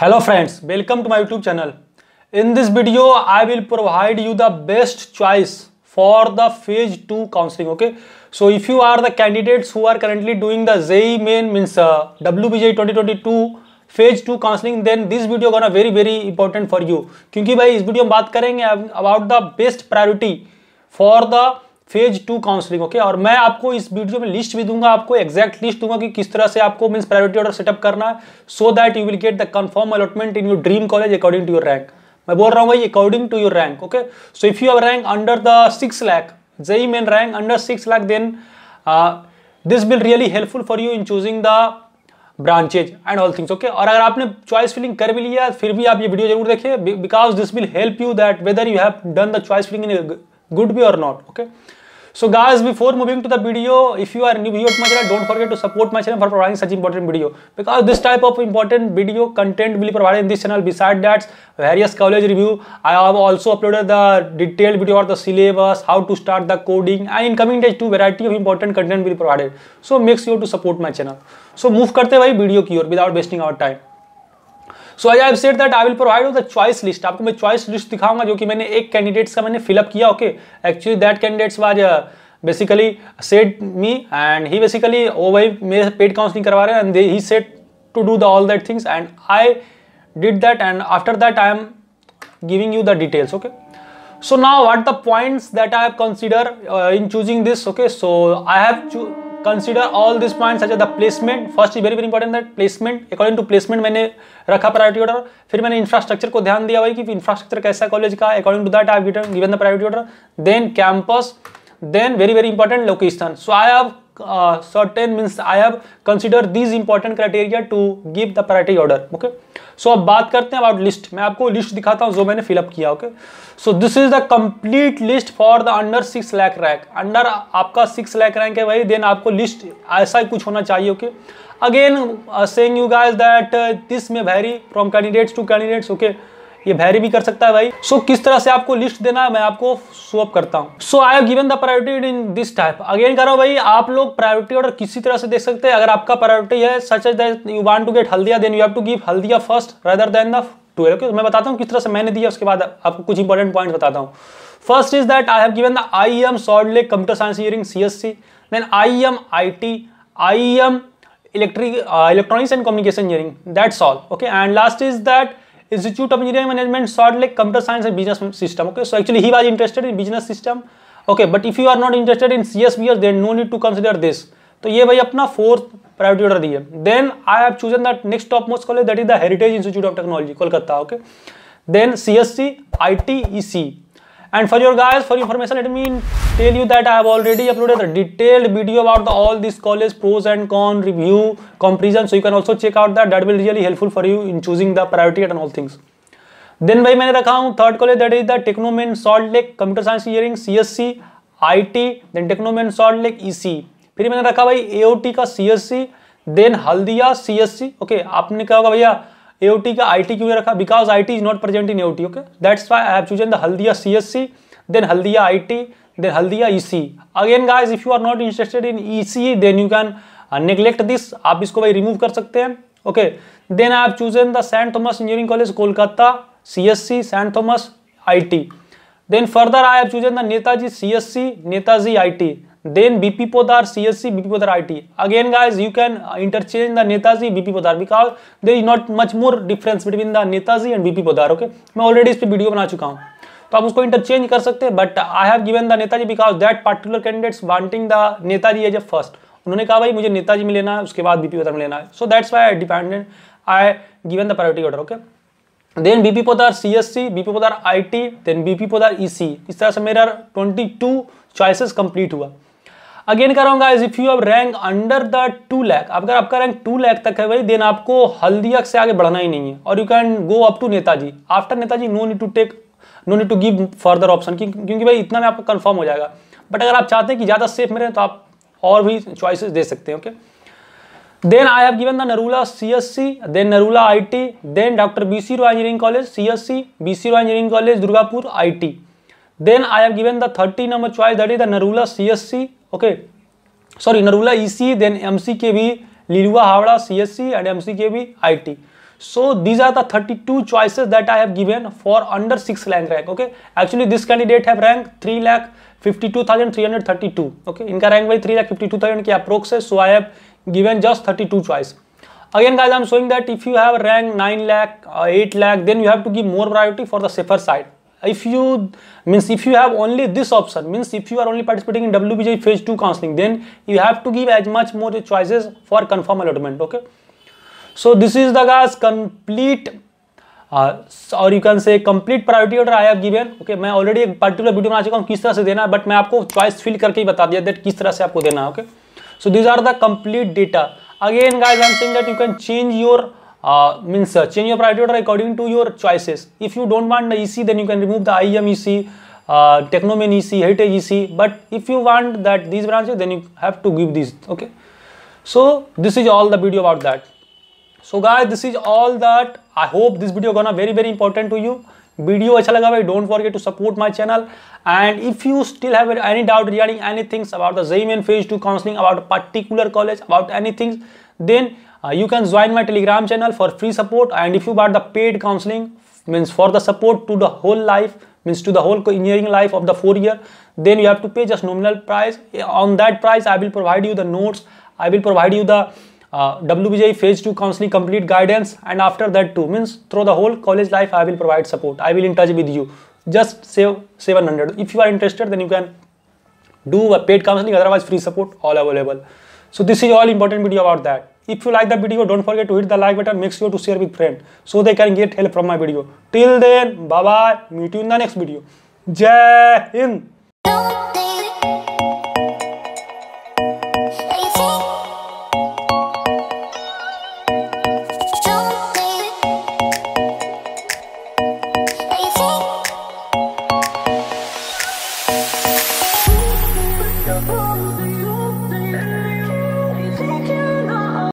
Hello friends welcome to my YouTube channel in this video I will provide you the best choice for the phase two counselling okay so if you are the candidates who are currently doing the JEE Main means W B phase two counselling then this video gonna very very important for you क्योंकि भाई इस वीडियो में बात करेंगे about the best priority for the phase two counselling okay और मैं आपको इस वीडियो में लिस्ट भी दूंगा आपको एक्जैक्ट लिस्ट दूंगा कि किस तरह से आपको मीन प्रायोरिटी ऑर्डर सेटअप करना है so that you will get the confirm allotment in your dream college according to your rank मैं बोल रहा हूँ भाई according to your rank okay so if you are rank under the six lakh JEE Main rank under six lakh then this will really helpful for you in choosing the branches and all things okay और अगर आपने choice filling कर भी लिया फिर भी आप ये वीडियो जरूर देखिए because this will help you that whether you have done the choice filling in good way और not okay so guys before moving to the video if you are new viewer to my channel don't forget to support my channel for providing such important video because this type of important video content will provide in this channel beside that various college review I have also uploaded the detail video of the syllabus how to start the coding and in coming days to variety of important content will provided so make sure to support my channel so move करते भाई video की ओर without wasting our time so I have said that I will provide the choice list आपको मैं choice list दिखाऊंगा जो कि मैंने एक कैंडिडेट्स का मैंने फिलअप किया okay actually that candidates was basically set me and he basically वो भाई मेरे पेड काउंसलिंग करवा रहे हैं and he set to do the all that things and I did that and after that I am giving you the details okay so now what the points that I have consider in choosing this okay so I have choose consider all this point as the placement first is very very important that placement according to placement मैंने रखा priority order फिर मैंने infrastructure को ध्यान दिया भाई कि infrastructure कैसा कॉलेज का according to that I given the priority order then campus then very very important location so I have certain uh, means I have consider these important criteria to give the priority order okay so अब बात करते हैं about list मैं आपको list दिखाता हूँ जो मैंने फिलअप किया okay so this is the complete list for the under six lakh rank under आपका सिक्स लैक रैंक है वही देन आपको लिस्ट ऐसा ही कुछ होना चाहिए okay again saying you guys that this में vary from candidates to candidates okay ये वेरी भी कर सकता है भाई सो so, किस तरह से आपको लिस्ट देना है मैं आपको स्वप करता हूँ so I given the priority in this type again करो भाई आप लोग प्रायोरिटी ऑर्डर किसी तरह से देख सकते हैं अगर आपका प्रायोरिटी है such as that you want to get Haldia then you have to give Haldia first rather than the twelve okay मैं बताता हूँ किस तरह से मैंने दिया उसके बाद आपको कुछ इंपॉर्टेंट पॉइंट बताता हूँ first is that I have given the I M Salt Lake computer science engineering C S C then I M I T I M electric electronics and communication engineering that's all okay and last is that Institute of Engineering Management Salt Lake computer science and business system okay so actually he was interested in business system okay but if you are not interested in C S B S then no need to consider this तो ये भाई अपना fourth priority order दिए then I have chosen that next top most college that is the Heritage Institute of Technology Kolkata okay then C S E I T E C And for your guys, for information, let me tell you that I have already uploaded a detailed video about the, all these college pros and con review comparison. So you can also check out that. That will really helpful for you in choosing the priority and all things. Then भाई मैंने रखा हूँ third college that is the Techno Main Salt Lake computer science engineering C S E I T then Techno Main Salt Lake E C फिर मैंने रखा भाई A का C S सी then Haldia C S सी okay आपने क्या होगा भैया एओटी का आईटी क्यों रखा because I T is not present in AOT okay that's why I have chosen the Haldia C S C then Haldia I T then Haldia E C again guys if you are not interested in E C then you can neglect this आप इसको भाई remove कर सकते हैं okay then I have chosen the Saint Thomas Engineering College Kolkata C S E Saint Thomas I T then further I have chosen the Netaji C S E Netaji I T then BP Podar, BP Podar I T again guys you can interchange the Netaji BP Podar because there is not much more difference between the Netaji and BP Podar okay मैं already इस पर video बना चुका हूँ तो आप उसको interchange कर सकते हैं but I have given the Netaji because that particular candidates wanting the Netaji as a first उन्होंने कहा भाई मुझे नेताजी में लेना है उसके बाद बीपी पोदार में लेना है so that's why dependent I given the priority order okay then BP Podar C S E BP Podar I T then BP Podar E C इस तरह से मेरा ट्वेंटी टू चॉइसेस कंप्लीट हुआ अगेन कर रहा हूँ if you have rank under the two lakh अगर आपका रैंक टू लैख तक है भाई देन आपको हल्दी से आगे बढ़ना ही नहीं है और you can go up to Netaji after Netaji no need to take no need to give further option क्योंकि भाई इतना में आपका कंफर्म हो जाएगा बट अगर आप चाहते हैं कि ज़्यादा सेफ में रहें तो आप और भी चॉइसेस दे सकते हैं okay then I have given the Narula C S C then Narula I T then doctor B C Roy engineering college C S C B C Roy engineering college Durgapur I T then I have given the thirty number choice that is the Narula C S C okay sorry Narula C then MC K V Liluah Howrah CSC and MC K V IT so these are the two choices that I have given for under six lakh rank okay actually this candidate have rank three lakh fifty okay इनका rank वही three lakh fifty की approx है so I have given just thirty choice again guys I am showing that if you have rank nine lakh eight lakh then you have to give more priority for the safer side if you means if you have only this option means if you are only participating in WBJ phase 2 counseling then you have to give as much more choices for confirm allotment okay so this is the guys complete uh, or you can say complete priority order i have given okay मैं already ek particular video bana chuka hu kis tarah se dena but but aapko choice fill karke hi bata diya that kis tarah se aapko dena okay so these are the complete data again guys i am saying that you can change your Uh, means uh, change your priority order according to your choices. If you don't want the EC, then you can remove the IEM EC, uh, Technomen EC, Heritage EC. But if you want that these branches, then you have to give these. Okay. So this is all the video about that. So guys, this is all that. I hope this video gonna very very important to you. Video अच्छा लगा भाई Don't forget to support my channel. And if you still have any doubt regarding anything about the gem phase 2 counseling, about about particular college, about anything, then uh, you can join my telegram channel for free support and if you bought the paid counseling means for the support to the whole life means to the whole engineering life of the four year then you have to pay just nominal price on that price i will provide you the notes i will provide you the uh, WBJ phase 2 counseling complete guidance and after that too means through the whole college life I will provide support I will in touch with you just save 700 if you are interested then you can do a paid counseling otherwise free support all available so this is all important video about that if you like the video, don't forget to hit the like button. Make sure to share with friend so they can get help from my video. Till then, bye-bye. Meet you in the next video. Jai Hind.